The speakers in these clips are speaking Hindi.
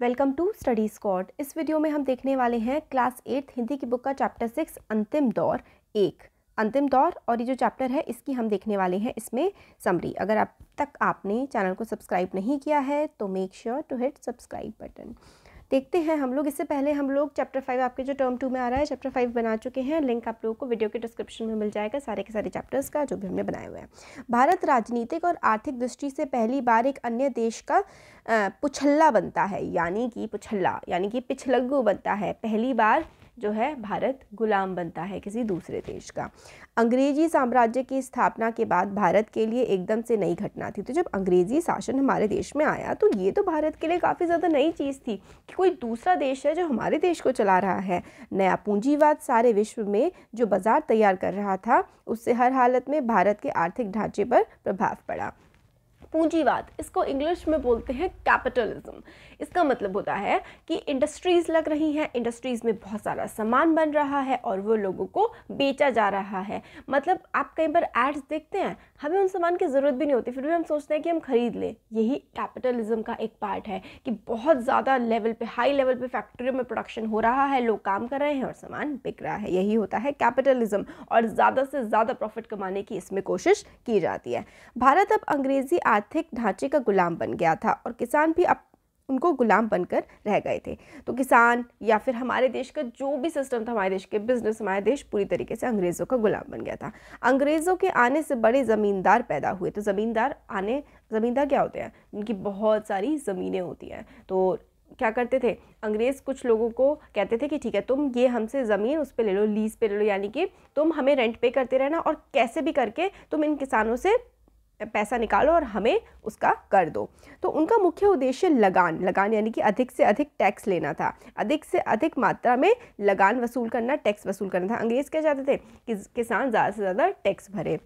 वेलकम टू स्टडी स्कॉट इस वीडियो में हम देखने वाले हैं क्लास एट्थ हिंदी की बुक का चैप्टर सिक्स अंतिम दौर एक अंतिम दौर और ये जो चैप्टर है इसकी हम देखने वाले हैं इसमें समरी अगर अब तक आपने चैनल को सब्सक्राइब नहीं किया है तो make sure to hit subscribe button देखते हैं हम लोग इससे पहले हम लोग चैप्टर फाइव आपके जो टर्म टू में आ रहा है चैप्टर फाइव बना चुके हैं लिंक आप लोगों को वीडियो के डिस्क्रिप्शन में मिल जाएगा सारे के सारे चैप्टर्स का जो भी हमने बनाए हुए हैं भारत राजनीतिक और आर्थिक दृष्टि से पहली बार एक अन्य देश का पुछल्ला बनता है यानी कि पुछल्ला यानी कि पिछलग्गू बनता है पहली बार जो है भारत गुलाम बनता है किसी दूसरे देश का अंग्रेजी साम्राज्य की स्थापना के बाद भारत के लिए एकदम से नई घटना थी तो जब अंग्रेज़ी शासन हमारे देश में आया तो ये तो भारत के लिए काफ़ी ज़्यादा नई चीज़ थी कि कोई दूसरा देश है जो हमारे देश को चला रहा है नया पूंजीवाद सारे विश्व में जो बाज़ार तैयार कर रहा था उससे हर हालत में भारत के आर्थिक ढांचे पर प्रभाव पड़ा पूंजीवाद इसको इंग्लिश में बोलते हैं कैपिटलिज्म इसका मतलब होता है कि इंडस्ट्रीज़ लग रही हैं इंडस्ट्रीज़ में बहुत सारा सामान बन रहा है और वो लोगों को बेचा जा रहा है मतलब आप कई बार एड्स देखते हैं हमें उन सामान की ज़रूरत भी नहीं होती फिर भी हम सोचते हैं कि हम ख़रीद लें यही कैपिटलिज्म का एक पार्ट है कि बहुत ज़्यादा लेवल पे हाई लेवल पे फैक्ट्रियों में प्रोडक्शन हो रहा है लोग काम कर रहे हैं और सामान बिक रहा है यही होता है कैपिटलिज्म और ज़्यादा से ज़्यादा प्रॉफिट कमाने की इसमें कोशिश की जाती है भारत अब अंग्रेज़ी आर्थिक ढांचे का गुलाम बन गया था और किसान भी अब उनको गुलाम बनकर रह गए थे तो किसान या फिर हमारे देश का जो भी सिस्टम था हमारे देश के बिजनेस हमारे देश पूरी तरीके से अंग्रेज़ों का गुलाम बन गया था अंग्रेज़ों के आने से बड़े ज़मींदार पैदा हुए तो ज़मींदार आने ज़मींदार क्या होते हैं उनकी बहुत सारी ज़मीनें होती हैं तो क्या करते थे अंग्रेज़ कुछ लोगों को कहते थे कि ठीक है तुम ये हमसे ज़मीन उस पर ले लो लीज़ पे ले लो यानी कि तुम हमें रेंट पे करते रहना और कैसे भी करके तुम इन किसानों से पैसा निकालो और हमें उसका कर दो तो उनका मुख्य उद्देश्य लगान लगान यानी कि अधिक से अधिक टैक्स लेना था अधिक से अधिक मात्रा में लगान वसूल करना टैक्स वसूल करना था अंग्रेज़ क्या चाहते थे कि किसान ज़्यादा से ज़्यादा टैक्स भरे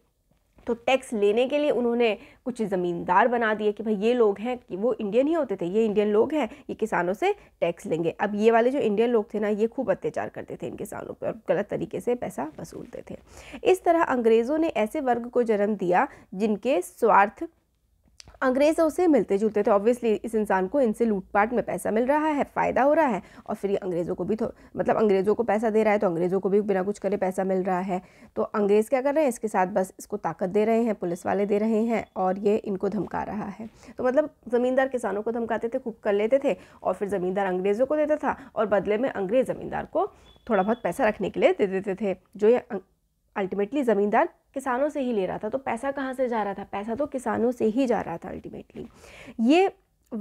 तो टैक्स लेने के लिए उन्होंने कुछ ज़मींदार बना दिए कि भाई ये लोग हैं कि वो इंडियन ही होते थे ये इंडियन लोग हैं ये किसानों से टैक्स लेंगे अब ये वाले जो इंडियन लोग थे ना ये खूब अत्याचार करते थे इन किसानों पर और गलत तरीके से पैसा वसूलते थे इस तरह अंग्रेज़ों ने ऐसे वर्ग को जन्म दिया जिनके स्वार्थ अंग्रेज़ उसे मिलते जुलते थे ऑब्वियसली इस इंसान को इनसे लूटपाट में पैसा मिल रहा है फ़ायदा हो रहा है और फिर ये अंग्रेज़ों को भी तो मतलब अंग्रेज़ों को पैसा दे रहा है तो अंग्रेज़ों को भी बिना कुछ करे पैसा मिल रहा है तो अंग्रेज़ क्या कर रहे हैं इसके साथ बस इसको ताकत दे रहे हैं पुलिस वाले दे रहे हैं और ये इनको धमका रहा है तो मतलब ज़मींदार किसानों को धमकाते थे खूब कर लेते थे और फिर ज़मींदार अंग्रेज़ों को देता था और बदले में अंग्रेज़ ज़मींदार को थोड़ा बहुत पैसा रखने के लिए दे देते थे जो ये अं अल्टीमेटली ज़मींदार किसानों से ही ले रहा था तो पैसा कहाँ से जा रहा था पैसा तो किसानों से ही जा रहा था अल्टीमेटली ये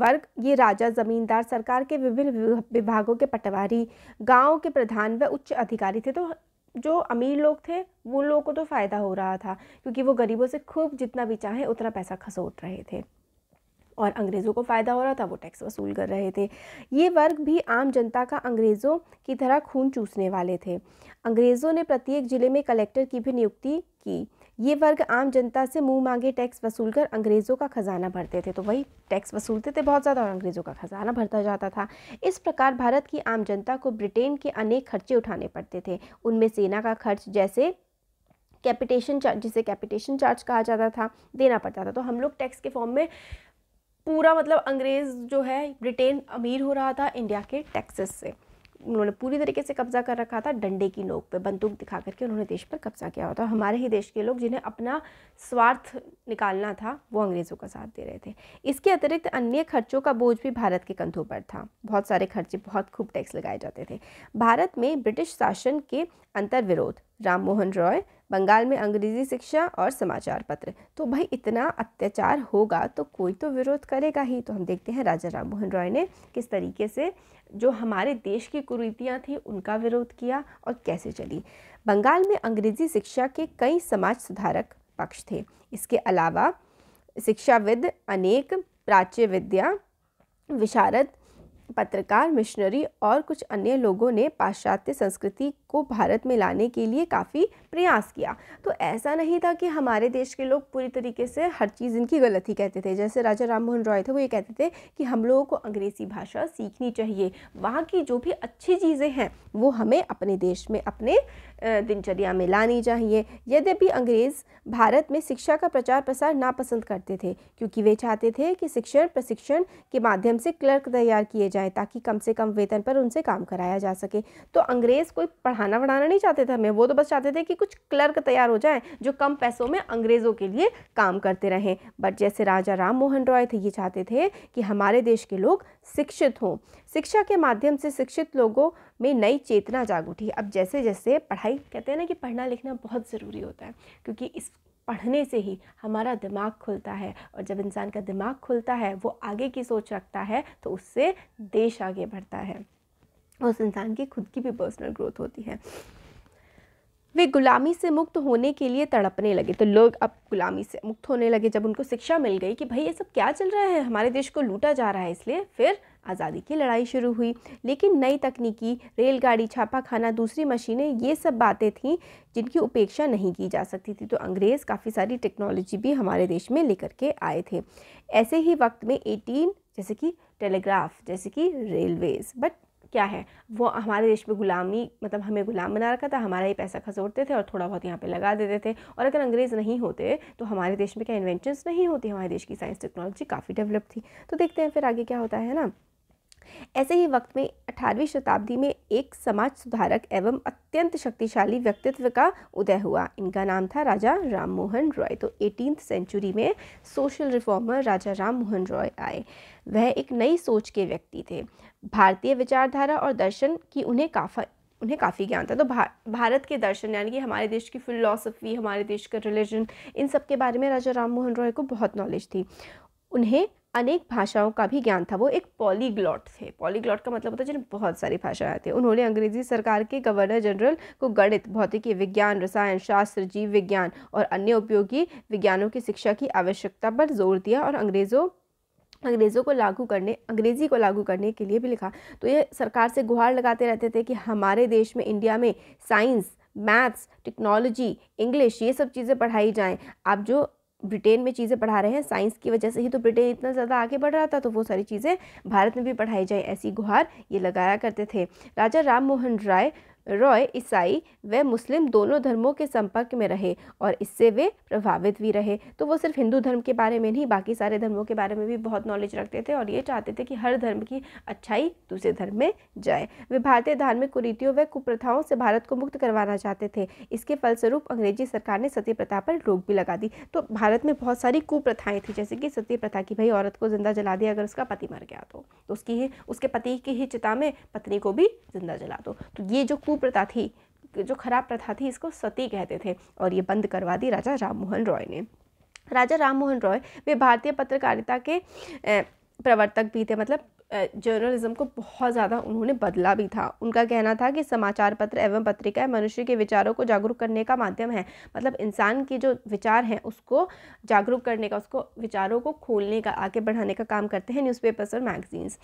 वर्ग ये राजा जमींदार सरकार के विभिन्न विभागों के पटवारी गाँव के प्रधान व उच्च अधिकारी थे तो जो अमीर लोग थे उन लोगों को तो फ़ायदा हो रहा था क्योंकि वो गरीबों से खूब जितना भी चाहे उतना पैसा खसोट रहे थे और अंग्रेज़ों को फ़ायदा हो रहा था वो टैक्स वसूल कर रहे थे ये वर्ग भी आम जनता का अंग्रेज़ों की तरह खून चूसने वाले थे अंग्रेज़ों ने प्रत्येक ज़िले में कलेक्टर की भी नियुक्ति की ये वर्ग आम जनता से मुंह मांगे टैक्स वसूल कर अंग्रेज़ों का ख़जाना भरते थे तो वही टैक्स वसूलते थे बहुत ज़्यादा और अंग्रेज़ों का ख़जाना भरता जाता था इस प्रकार भारत की आम जनता को ब्रिटेन के अनेक खर्चे उठाने पड़ते थे उनमें सेना का खर्च जैसे कैपिटेशन चार्ज जिसे कैपिटेशन चार्ज कहा जाता था देना पड़ता था तो हम लोग टैक्स के फॉर्म में पूरा मतलब अंग्रेज़ जो है ब्रिटेन अमीर हो रहा था इंडिया के टैक्सेस से उन्होंने पूरी तरीके से कब्जा कर रखा था डंडे की नोक पे बंदूक दिखा करके उन्होंने देश पर कब्जा किया होता हमारे ही देश के लोग जिन्हें अपना स्वार्थ निकालना था वो अंग्रेज़ों का साथ दे रहे थे इसके अतिरिक्त अन्य खर्चों का बोझ भी भारत के कंधों पर था बहुत सारे खर्चे बहुत खूब टैक्स लगाए जाते थे भारत में ब्रिटिश शासन के अंतर्विरोध राम मोहन रॉय बंगाल में अंग्रेजी शिक्षा और समाचार पत्र तो भाई इतना अत्याचार होगा तो कोई तो विरोध करेगा ही तो हम देखते हैं राजा राम मोहन रॉय ने किस तरीके से जो हमारे देश की कुरीतियाँ थीं उनका विरोध किया और कैसे चली बंगाल में अंग्रेजी शिक्षा के कई समाज सुधारक पक्ष थे इसके अलावा शिक्षाविद अनेक प्राच्य विद्या विशारद पत्रकार मिशनरी और कुछ अन्य लोगों ने पाश्चात्य संस्कृति को भारत में लाने के लिए काफ़ी प्रयास किया तो ऐसा नहीं था कि हमारे देश के लोग पूरी तरीके से हर चीज़ इनकी गलत ही कहते थे जैसे राजा राममोहन रॉय थे वो ये कहते थे कि हम लोगों को अंग्रेज़ी भाषा सीखनी चाहिए वहाँ की जो भी अच्छी चीज़ें हैं वो हमें अपने देश में अपने दिनचर्या में लानी चाहिए यद्यपि अंग्रेज़ भारत में शिक्षा का प्रचार प्रसार नापसंद करते थे क्योंकि वे चाहते थे कि शिक्षण प्रशिक्षण के माध्यम से क्लर्क तैयार किए जाएँ ताकि कम से कम वेतन पर उनसे काम कराया जा सके तो अंग्रेज़ कोई पढ़ाना वढ़ाना नहीं चाहते थे हमें वो तो बस चाहते थे कि कुछ क्लर्क तैयार हो जाएँ जो कम पैसों में अंग्रेज़ों के लिए काम करते रहें बट जैसे राजा राम मोहन रॉय थे ये चाहते थे कि हमारे देश के लोग शिक्षित हों शिक्षा के माध्यम से शिक्षित लोगों में नई चेतना जाग उठी अब जैसे जैसे पढ़ाई कहते हैं ना कि पढ़ना लिखना बहुत ज़रूरी होता है क्योंकि इस पढ़ने से ही हमारा दिमाग खुलता है और जब इंसान का दिमाग खुलता है वो आगे की सोच रखता है तो उससे देश आगे बढ़ता है उस इंसान की खुद की भी पर्सनल ग्रोथ होती है वे गुलामी से मुक्त होने के लिए तड़पने लगे तो लोग अब गुलामी से मुक्त होने लगे जब उनको शिक्षा मिल गई कि भाई ये सब क्या चल रहा है हमारे देश को लूटा जा रहा है इसलिए फिर आज़ादी की लड़ाई शुरू हुई लेकिन नई तकनीकी रेलगाड़ी छापा खाना दूसरी मशीनें ये सब बातें थीं जिनकी उपेक्षा नहीं की जा सकती थी तो अंग्रेज़ काफ़ी सारी टेक्नोलॉजी भी हमारे देश में लेकर के आए थे ऐसे ही वक्त में एटीन जैसे कि टेलीग्राफ जैसे कि रेलवेज़ बट क्या है वो हमारे देश में गुलामी मतलब हमें गुलाम बना रखा था हमारा ही पैसा खसोड़ते थे और थोड़ा बहुत यहाँ पे लगा देते थे और अगर अंग्रेज़ नहीं होते तो हमारे देश में क्या इन्वेंशंस नहीं होती हमारे देश की साइंस टेक्नोलॉजी काफ़ी डेवलप थी तो देखते हैं फिर आगे क्या होता है ना ऐसे ही वक्त में 18वीं शताब्दी में एक समाज सुधारक एवं अत्यंत शक्तिशाली व्यक्तित्व का उदय हुआ इनका नाम था राजा राम मोहन रॉय तो एटीन सेंचुरी में सोशल रिफॉर्मर राजा राम मोहन रॉय आए वह एक नई सोच के व्यक्ति थे भारतीय विचारधारा और दर्शन की उन्हें काफा उन्हें काफ़ी ज्ञान था तो भा, भारत के दर्शन यानी कि हमारे देश की फिलोसफी हमारे देश का रिलीजन इन सब के बारे में राजा राम मोहन रॉय को बहुत नॉलेज थी उन्हें अनेक भाषाओं का भी ज्ञान था वो एक पॉलीग्लॉट थे पॉलीग्लॉट का मतलब होता है जिन्हें बहुत सारी भाषाएं आती है उन्होंने अंग्रेजी सरकार के गवर्नर जनरल को गणित भौतिकी विज्ञान रसायन शास्त्र जीव विज्ञान और अन्य उपयोगी विज्ञानों की शिक्षा की आवश्यकता पर जोर दिया और अंग्रेज़ों अंग्रेज़ों को लागू करने अंग्रेज़ी को लागू करने के लिए भी लिखा तो ये सरकार से गुहार लगाते रहते थे कि हमारे देश में इंडिया में साइंस मैथ्स टेक्नोलॉजी इंग्लिश ये सब चीज़ें पढ़ाई जाएं आप जो ब्रिटेन में चीज़ें पढ़ा रहे हैं साइंस की वजह से ही तो ब्रिटेन इतना ज़्यादा आगे बढ़ रहा था तो वो सारी चीज़ें भारत में भी पढ़ाई जाएँ ऐसी गुहार ये लगाया करते थे राजा राम मोहन राय रॉय ईसाई व मुस्लिम दोनों धर्मों के संपर्क में रहे और इससे वे प्रभावित भी रहे तो वो सिर्फ हिंदू धर्म के बारे में नहीं बाकी सारे धर्मों के बारे में भी बहुत नॉलेज रखते थे और ये चाहते थे कि हर धर्म की अच्छाई दूसरे धर्म में जाए वे भारतीय धार्मिक कुरीतियों व कुप्रथाओं से भारत को मुक्त करवाना चाहते थे इसके फलस्वरूप अंग्रेजी सरकार ने सती प्रथा पर रोक भी लगा दी तो भारत में बहुत सारी कुप्रथाएँ थी जैसे कि सती प्रथा की भाई औरत को जिंदा जला दिया अगर उसका पति मर गया तो, तो उसकी ही उसके पति की ही चिता में पत्नी को भी जिंदा जला दो तो ये जो कुप कुप्रथा थी जो खराब प्रथा थी इसको सती कहते थे और ये बंद करवा दी राजा राममोहन रॉय ने राजा राममोहन रॉय वे भारतीय पत्रकारिता के प्रवर्तक भी थे मतलब जर्नलिज्म को बहुत ज़्यादा उन्होंने बदला भी था उनका कहना था कि समाचार पत्र एवं पत्रिकाएं मनुष्य के विचारों को जागरूक करने का माध्यम है मतलब इंसान की जो विचार हैं उसको जागरूक करने का उसको विचारों को खोलने का आगे बढ़ाने का काम करते हैं न्यूज़पेपर्स और मैगजीन्स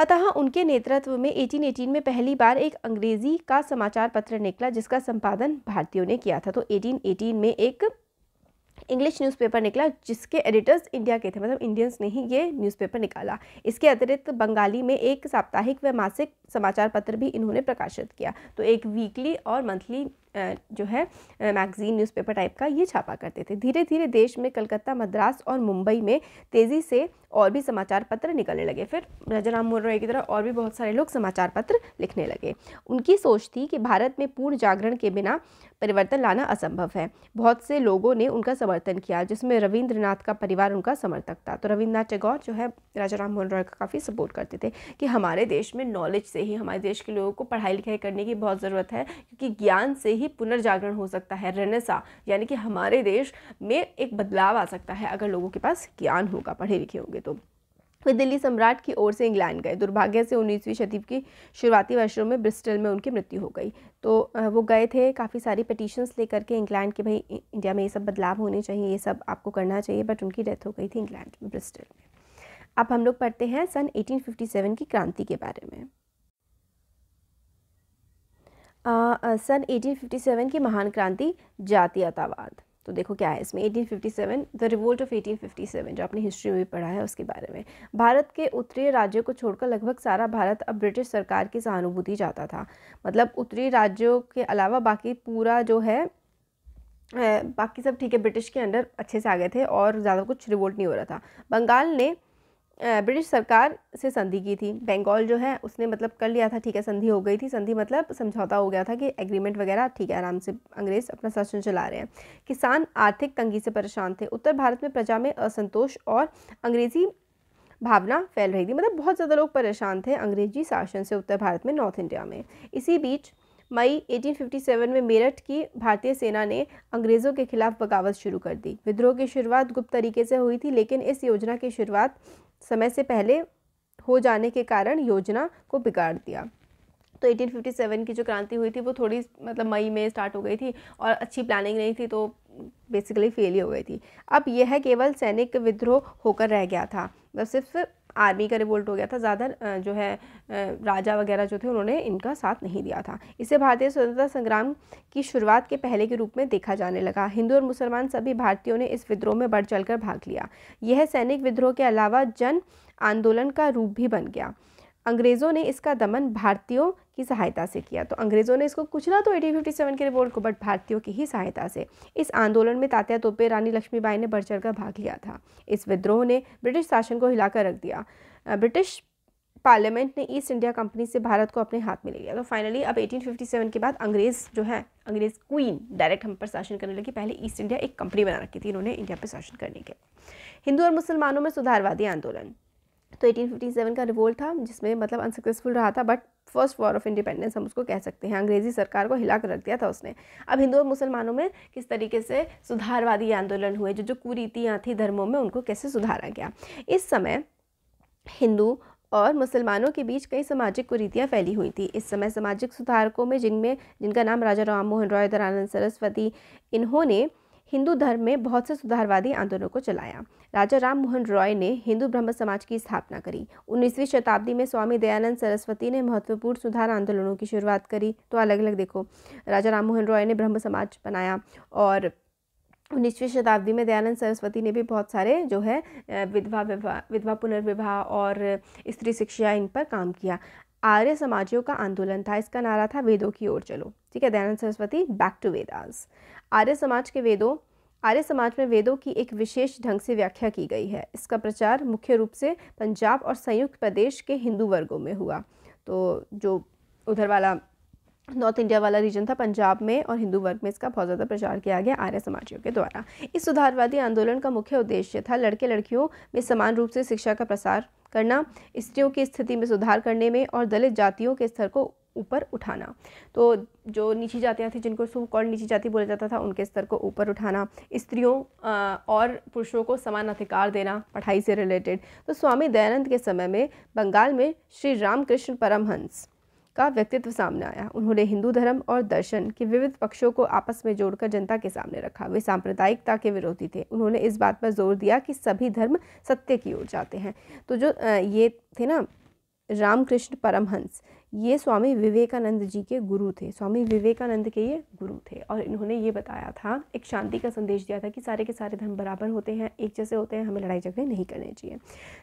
अतः उनके नेतृत्व में 1818 में पहली बार एक अंग्रेजी का समाचार पत्र निकला जिसका संपादन भारतीयों ने किया था तो 1818 में एक इंग्लिश न्यूज़पेपर निकला जिसके एडिटर्स इंडिया के थे मतलब इंडियंस ने ही ये न्यूज़पेपर निकाला इसके अतिरिक्त बंगाली में एक साप्ताहिक व मासिक समाचार पत्र भी इन्होंने प्रकाशित किया तो एक वीकली और मंथली जो है मैगजीन न्यूज़पेपर टाइप का ये छापा करते थे धीरे धीरे देश में कलकत्ता मद्रास और मुंबई में तेज़ी से और भी समाचार पत्र निकलने लगे फिर राजाराम मोहन की तरह और भी बहुत सारे लोग समाचार पत्र लिखने लगे उनकी सोच थी कि भारत में पूर्ण जागरण के बिना परिवर्तन लाना असंभव है बहुत से लोगों ने उनका समर्थन किया जिसमें रविंद्रनाथ का परिवार उनका समर्थक था तो रविंद्रनाथ टैगोर जो है राजा राम मोहन रॉय का काफ़ी सपोर्ट करते थे कि हमारे देश में नॉलेज से ही हमारे देश के लोगों को पढ़ाई लिखाई करने की बहुत ज़रूरत है क्योंकि ज्ञान से ही पुनर्जागरण हो सकता है रनसा यानी कि हमारे देश में एक बदलाव आ सकता है अगर लोगों के पास ज्ञान होगा पढ़े लिखे होंगे तो वे दिल्ली सम्राट की ओर से इंग्लैंड गए दुर्भाग्य से उन्नीसवीं शतीब की शुरुआती वर्षों में ब्रिस्टल में उनकी मृत्यु हो गई तो वो गए थे काफ़ी सारी पटिशन्स लेकर के इंग्लैंड के भाई इंडिया में ये सब बदलाव होने चाहिए ये सब आपको करना चाहिए बट उनकी डेथ हो गई थी इंग्लैंड में ब्रिस्टल में अब हम लोग पढ़ते हैं सन एटीन की क्रांति के बारे में सन uh, एटीन uh, की महान क्रांति जातीयतावाद तो देखो क्या है इसमें 1857 द रिवोल्ट ऑफ 1857 जो आपने हिस्ट्री में भी पढ़ा है उसके बारे में भारत के उत्तरी राज्यों को छोड़कर लगभग सारा भारत अब ब्रिटिश सरकार की सहानुभूति जाता था मतलब उत्तरी राज्यों के अलावा बाकी पूरा जो है बाकी सब ठीक है ब्रिटिश के अंडर अच्छे से आ गए थे और ज़्यादा कुछ रिवोल्ट नहीं हो रहा था बंगाल ने ब्रिटिश सरकार से संधि की थी बंगाल जो है उसने मतलब कर लिया था ठीक है संधि हो गई थी संधि मतलब समझौता हो गया था कि एग्रीमेंट वगैरह ठीक है आराम से अंग्रेज़ अपना शासन चला रहे हैं किसान आर्थिक तंगी से परेशान थे उत्तर भारत में प्रजा में असंतोष और अंग्रेज़ी भावना फैल रही थी मतलब बहुत ज़्यादा लोग परेशान थे अंग्रेजी शासन से उत्तर भारत में नॉर्थ इंडिया में इसी बीच मई 1857 में मेरठ की भारतीय सेना ने अंग्रेज़ों के खिलाफ बगावत शुरू कर दी विद्रोह की शुरुआत गुप्त तरीके से हुई थी लेकिन इस योजना की शुरुआत समय से पहले हो जाने के कारण योजना को बिगाड़ दिया तो 1857 की जो क्रांति हुई थी वो थोड़ी मतलब मई में स्टार्ट हो गई थी और अच्छी प्लानिंग नहीं थी तो बेसिकली फेल ही हो गई थी अब यह केवल सैनिक विद्रोह होकर रह गया था मतलब सिर्फ आर्मी का रिवोल्ट हो गया था ज़्यादा जो है राजा वगैरह जो थे उन्होंने इनका साथ नहीं दिया था इसे भारतीय स्वतंत्रता संग्राम की शुरुआत के पहले के रूप में देखा जाने लगा हिंदू और मुसलमान सभी भारतीयों ने इस विद्रोह में बढ़ चढ़ भाग लिया यह सैनिक विद्रोह के अलावा जन आंदोलन का रूप भी बन गया अंग्रेज़ों ने इसका दमन भारतीयों की सहायता से किया तो अंग्रेज़ों ने इसको कुचला तो 1857 के रिवोल्ट को बट भारतीयों की ही सहायता से इस आंदोलन में तात्या तोपे रानी लक्ष्मीबाई ने बढ़ चढ़ भाग लिया था इस विद्रोह ने ब्रिटिश शासन को हिलाकर रख दिया ब्रिटिश पार्लियामेंट ने ईस्ट इंडिया कंपनी से भारत को अपने हाथ में ले लिया तो फाइनली अब 1857 के बाद अंग्रेज़ जो है अंग्रेज़ क्वीन डायरेक्ट हम पर शासन करने लगी पहले ईस्ट इंडिया एक कंपनी बना रखी थी इन्होंने इंडिया पर शासन करने के हिंदू और मुसलमानों में सुधारवादी आंदोलन तो 1857 का रिवोल्ट था जिसमें मतलब अनसक्सेसफुल रहा था but first war of independence हम उसको कह सकते हैं अंग्रेज़ी सरकार को हिला कर रख दिया था उसने अब हिंदू और मुसलमानों में किस तरीके से सुधारवादी आंदोलन हुए जो जो कुरीतियाँ थी धर्मों में उनको कैसे सुधारा गया इस समय हिंदू और मुसलमानों के बीच कई सामाजिक कुरीतियाँ फैली हुई थी इस समय सामाजिक सुधारकों में जिनमें जिनका नाम राजा राम मोहन रॉय दयानंद सरस्वती इन्होंने हिंदू धर्म में बहुत से सुधारवादी आंदोलनों को चलाया राजा राम मोहन रॉय ने हिंदू ब्रह्म समाज की स्थापना करी 19वीं शताब्दी में स्वामी दयानंद सरस्वती ने महत्वपूर्ण सुधार आंदोलनों की शुरुआत करी तो अलग अलग देखो राजा राम मोहन रॉय ने ब्रह्म समाज बनाया और उन्नीसवीं शताब्दी में दयानंद सरस्वती ने भी बहुत सारे जो है विधवा विवाह विधवा पुनर्विवाह और स्त्री शिक्षा इन पर काम किया आर्य समाजियों का आंदोलन था इसका नारा था वेदों की ओर चलो ठीक है दयानंद सरस्वती बैक टू वेदास आर्य समाज के वेदों आर्य समाज में वेदों की एक विशेष ढंग से व्याख्या की गई है इसका प्रचार मुख्य रूप से पंजाब और संयुक्त प्रदेश के हिंदू वर्गों में हुआ तो जो उधर वाला नॉर्थ इंडिया वाला रीजन था पंजाब में और हिंदू वर्ग में इसका बहुत ज़्यादा प्रचार किया गया आर्य समाजियों के द्वारा इस सुधारवादी आंदोलन का मुख्य उद्देश्य था लड़के लड़कियों में समान रूप से शिक्षा का प्रसार करना स्त्रियों की स्थिति में सुधार करने में और दलित जातियों के स्तर को ऊपर उठाना तो जो नीची जातियाँ थी जिनको सो कॉल्ड नीची जाति बोला जाता था उनके स्तर को ऊपर उठाना स्त्रियों और पुरुषों को समान अधिकार देना पढ़ाई से रिलेटेड तो स्वामी दयानंद के समय में बंगाल में श्री रामकृष्ण परमहंस का व्यक्तित्व सामने आया उन्होंने हिंदू धर्म और दर्शन के विविध पक्षों को आपस में जोड़कर जनता के सामने रखा वे सांप्रदायिकता के विरोधी थे उन्होंने इस बात पर जोर दिया कि सभी धर्म सत्य की ओर जाते हैं तो जो ये थे ना रामकृष्ण परमहंस ये स्वामी विवेकानंद जी के गुरु थे स्वामी विवेकानंद के ये गुरु थे और इन्होंने ये बताया था एक शांति का संदेश दिया था कि सारे के सारे धर्म बराबर होते हैं एक जैसे होते हैं हमें लड़ाई झगड़े नहीं करने चाहिए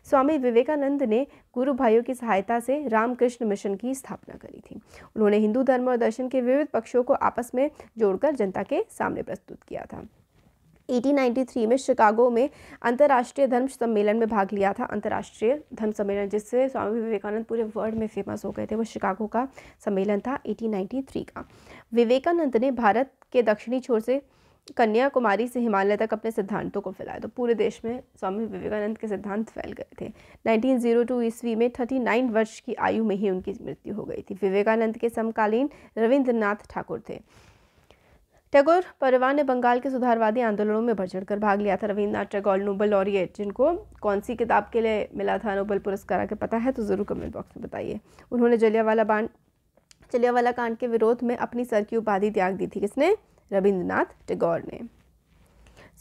स्वामी विवेकानंद ने गुरु भाइयों की सहायता से रामकृष्ण मिशन की स्थापना करी थी उन्होंने हिंदू धर्म और दर्शन के विविध पक्षों को आपस में जोड़कर जनता के सामने प्रस्तुत किया था 1893 में शिकागो में अंतर्राष्ट्रीय धर्म सम्मेलन में भाग लिया था अंतर्राष्ट्रीय धर्म सम्मेलन जिससे स्वामी विवेकानंद पूरे वर्ल्ड में फेमस हो गए थे वो शिकागो का सम्मेलन था 1893 का विवेकानंद ने भारत के दक्षिणी छोर से कन्याकुमारी से हिमालय तक अपने सिद्धांतों को फैलाया तो पूरे देश में स्वामी विवेकानंद के सिद्धांत फैल गए थे 1902 ईस्वी में 39 वर्ष की आयु में ही उनकी मृत्यु हो गई थी विवेकानंद के समकालीन रविंद्रनाथ ठाकुर थे टैगोर परिवार ने बंगाल के सुधारवादी आंदोलनों में बढ़ कर भाग लिया था रविन्द्रनाथ टैगोर नोबल लॉरिएट जिनको कौन सी किताब के लिए मिला था नोबल पुरस्कार अगर पता है तो ज़रूर कमेंट बॉक्स में बताइए उन्होंने जलियावाला बांड जलियावाला कांड के विरोध में अपनी सर की उपाधि त्याग दी थी किसने रविन्द्रनाथ टैगोर ने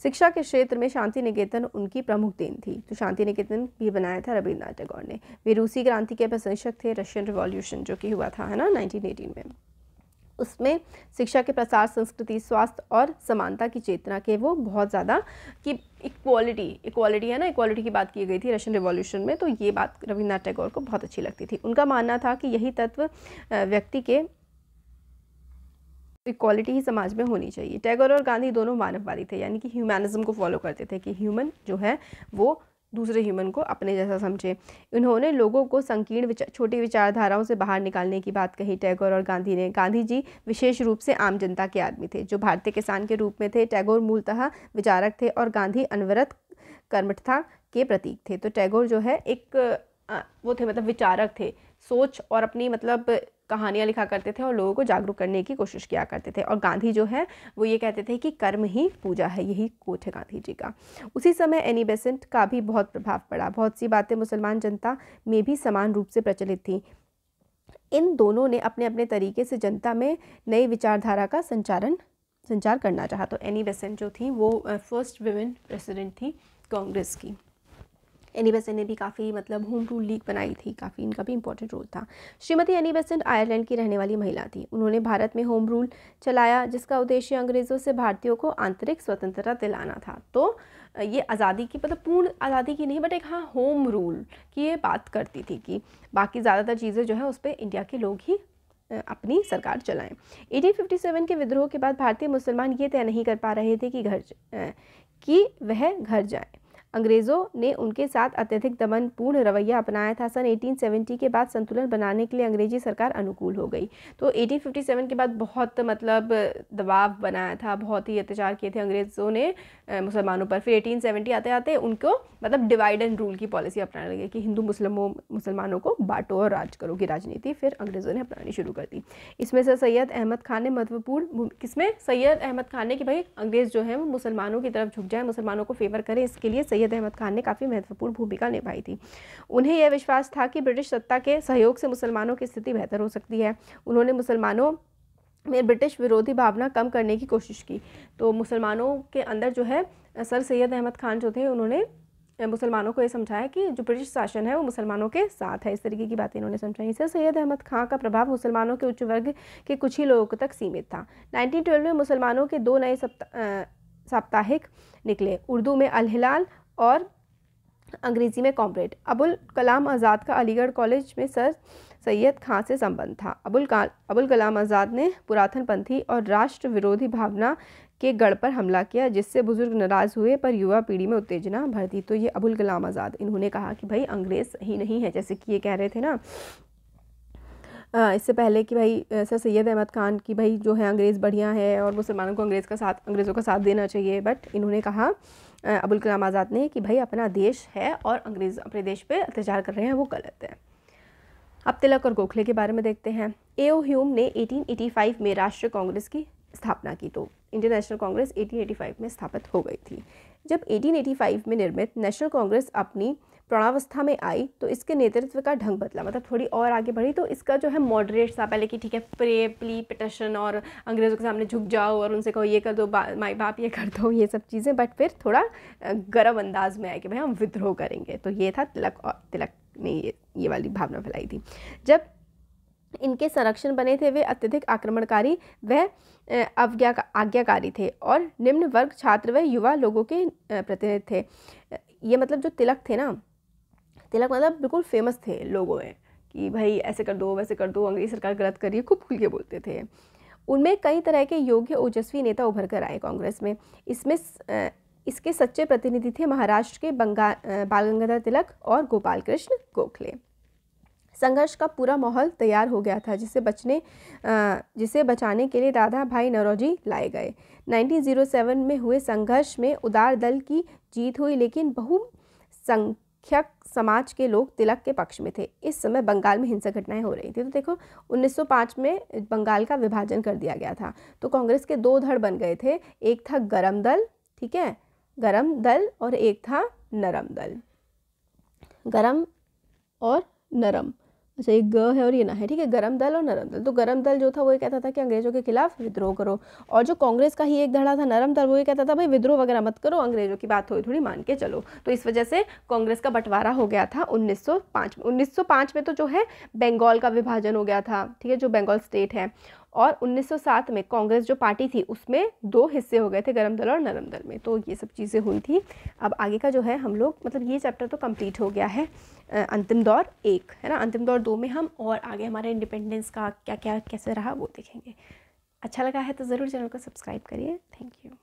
शिक्षा के क्षेत्र में शांति निकेतन उनकी प्रमुख देन थी तो शांति निकेतन भी बनाया था रविन्द्रनाथ टैगोर ने वे रूसी क्रांति के प्रशंसक थे रशियन रिवॉल्यूशन जो कि हुआ था है ना 1918 में उसमें शिक्षा के प्रसार संस्कृति स्वास्थ्य और समानता की चेतना के वो बहुत ज़्यादा कि इक्वालिटी इक्वालिटी है ना इक्वालिटी की बात की गई थी रशियन रिवॉल्यूशन में तो ये बात रविन्द्रनाथ टैगोर को बहुत अच्छी लगती थी उनका मानना था कि यही तत्व व्यक्ति के इक्वालिटी ही समाज में होनी चाहिए टैगोर और गांधी दोनों मानववादी थे यानी कि ह्यूमैनिज्म को फॉलो करते थे कि ह्यूमन जो है वो दूसरे ह्यूमन को अपने जैसा समझे इन्होंने लोगों को संकीर्ण विचार छोटी विचारधाराओं से बाहर निकालने की बात कही टैगोर और गांधी ने गांधी जी विशेष रूप से आम जनता के आदमी थे जो भारतीय किसान के रूप में थे टैगोर मूलतः विचारक थे और गांधी अनवरत कर्मठता के प्रतीक थे तो टैगोर जो है एक वो थे मतलब विचारक थे सोच और अपनी मतलब कहानियाँ लिखा करते थे और लोगों को जागरूक करने की कोशिश किया करते थे और गांधी जो है वो ये कहते थे कि कर्म ही पूजा है यही कोट है गांधी जी का उसी समय एनी बेसेंट का भी बहुत प्रभाव पड़ा बहुत सी बातें मुसलमान जनता में भी समान रूप से प्रचलित थी इन दोनों ने अपने अपने तरीके से जनता में नई विचारधारा का संचारण संचार करना चाहा तो एनी बेसेंट जो थी वो फर्स्ट वुमेन प्रेसिडेंट थी कांग्रेस की एनी बेसेंट ने भी काफ़ी मतलब होम रूल लीग बनाई थी काफ़ी इनका भी इंपॉर्टेंट रोल था श्रीमती एनी बेसेंट आयरलैंड की रहने वाली महिला थी उन्होंने भारत में होम रूल चलाया जिसका उद्देश्य अंग्रेज़ों से भारतीयों को आंतरिक स्वतंत्रता दिलाना था तो ये आज़ादी की मतलब पूर्ण आज़ादी की नहीं बट एक हाँ होम रूल की ये बात करती थी कि बाकी ज़्यादातर चीज़ें जो है उस पर इंडिया के लोग ही अपनी सरकार चलाएं 1857 के विद्रोह के बाद भारतीय मुसलमान ये तय नहीं कर पा रहे थे कि घर कि वह घर जाएं अंग्रेज़ों ने उनके साथ अत्यधिक दमनपूर्ण रवैया अपनाया था सन 1870 के बाद संतुलन बनाने के लिए अंग्रेजी सरकार अनुकूल हो गई तो 1857 के बाद बहुत मतलब दबाव बनाया था बहुत ही अत्याचार किए थे अंग्रेज़ों ने मुसलमानों पर फिर 1870 आते आते उनको मतलब डिवाइड एंड रूल की पॉलिसी अपनाने लगी कि हिंदू मुस्लिमों मुसलमानों को बांटो और राज करो की राजनीति फिर अंग्रेज़ों ने अपनानी शुरू कर दी इसमें से सैयद अहमद खान ने महत्वपूर्ण किसमें सैयद अहमद खान ने कि भाई अंग्रेज़ जो है वो मुसलमानों की तरफ झुक जाए मुसलमानों को फेवर करें इसके लिए सैयद सैयद अहमद खान ने काफ़ी महत्वपूर्ण भूमिका निभाई थी उन्हें यह विश्वास था कि ब्रिटिश सत्ता के सहयोग से मुसलमानों की स्थिति बेहतर हो सकती है उन्होंने मुसलमानों में ब्रिटिश विरोधी भावना कम करने की कोशिश की तो मुसलमानों के अंदर जो है सर सैयद अहमद खान जो थे उन्होंने मुसलमानों को ये समझाया कि जो ब्रिटिश शासन है वो मुसलमानों के साथ है इस तरीके की बातें इन्होंने समझाई सर सैयद अहमद खां का प्रभाव मुसलमानों के उच्च वर्ग के कुछ ही लोगों तक सीमित था 1912 में मुसलमानों के दो नए साप्ताहिक निकले उर्दू में अलहिलाल और अंग्रेज़ी में कॉम्रेड अबुल कलाम आज़ाद का अलीगढ़ कॉलेज में सर सैयद खां से संबंध था अबुल का अबुल कलाम आज़ाद ने पुरातन पंथी और राष्ट्र विरोधी भावना के गढ़ पर हमला किया जिससे बुज़ुर्ग नाराज़ हुए पर युवा पीढ़ी में उत्तेजना भर दी तो ये अबुल कलाम आज़ाद इन्होंने कहा कि भाई अंग्रेज़ ही नहीं है जैसे कि ये कह रहे थे ना इससे पहले कि भाई सर सैयद अहमद खान की भाई जो है अंग्रेज़ बढ़िया है और मुसलमानों को अंग्रेज़ का साथ अंग्रेज़ों का साथ देना चाहिए बट इन्होंने कहा अबुल कलाम आज़ाद ने कि भाई अपना देश है और अंग्रेज़ अपने देश पे अत्याचार कर रहे हैं वो गलत है अब तिलक और गोखले के बारे में देखते हैं ए ओ ह्यूम ने 1885 में राष्ट्रीय कांग्रेस की स्थापना की तो इंडियन नेशनल कांग्रेस 1885 में स्थापित हो गई थी जब 1885 में निर्मित नेशनल कांग्रेस अपनी प्रणावस्था में आई तो इसके नेतृत्व का ढंग बदला मतलब थोड़ी और आगे बढ़ी तो इसका जो है मॉडरेट था पहले कि ठीक है प्रे प्ली पिटिशन और अंग्रेज़ों के सामने झुक जाओ और उनसे कहो ये कर दो बा, माई बाप ये कर दो ये सब चीज़ें बट फिर थोड़ा गर्म अंदाज में आया कि भाई हम विद्रोह करेंगे तो ये था तिलक और तिलक ने ये ये वाली भावना फैलाई थी जब इनके संरक्षण बने थे वे अत्यधिक आक्रमणकारी व अवज्ञा आज्ञाकारी थे और निम्न वर्ग छात्र व युवा लोगों के प्रतिनिधि थे ये मतलब जो तिलक थे ना तिलक मतलब बिल्कुल फेमस थे लोगों में कि भाई ऐसे कर दो वैसे कर दो अंग्रेज सरकार गलत कर रही है खूब खुल के बोलते थे उनमें कई तरह के योग्य ओजस्वी नेता उभर कर आए कांग्रेस में इसमें इसके सच्चे प्रतिनिधि थे महाराष्ट्र के बंगा बाल गंगाधर तिलक और गोपाल कृष्ण गोखले संघर्ष का पूरा माहौल तैयार हो गया था जिसे बचने जिसे बचाने के लिए दादा भाई नरौजी लाए गए 1907 में हुए संघर्ष में उदार दल की जीत हुई लेकिन बहु ख्यक समाज के लोग तिलक के पक्ष में थे इस समय बंगाल में हिंसक घटनाएं हो रही थी तो देखो 1905 में बंगाल का विभाजन कर दिया गया था तो कांग्रेस के दो धड़ बन गए थे एक था गरम दल ठीक है गरम दल और एक था नरम दल गरम और नरम अच्छा ये ग है और ये ना है ठीक है गरम दल और नरम दल तो गरम दल जो था वो ये कहता था कि अंग्रेजों के खिलाफ विद्रोह करो और जो कांग्रेस का ही एक धड़ा था नरम दल वो ये कहता था भाई विद्रोह वगैरह मत करो अंग्रेजों की बात थोड़ी थोड़ी मान के चलो तो इस वजह से कांग्रेस का बंटवारा हो गया था 1905 में 1905 में तो जो है बंगाल का विभाजन हो गया था ठीक है जो बंगाल स्टेट है और 1907 में कांग्रेस जो पार्टी थी उसमें दो हिस्से हो गए थे गर्म दल और नरम दल में तो ये सब चीज़ें हुई थी अब आगे का जो है हम लोग मतलब ये चैप्टर तो कंप्लीट हो गया है अंतिम दौर एक है ना अंतिम दौर दो में हम और आगे हमारे इंडिपेंडेंस का क्या क्या कैसे रहा वो देखेंगे अच्छा लगा है तो ज़रूर चैनल को सब्सक्राइब करिए थैंक यू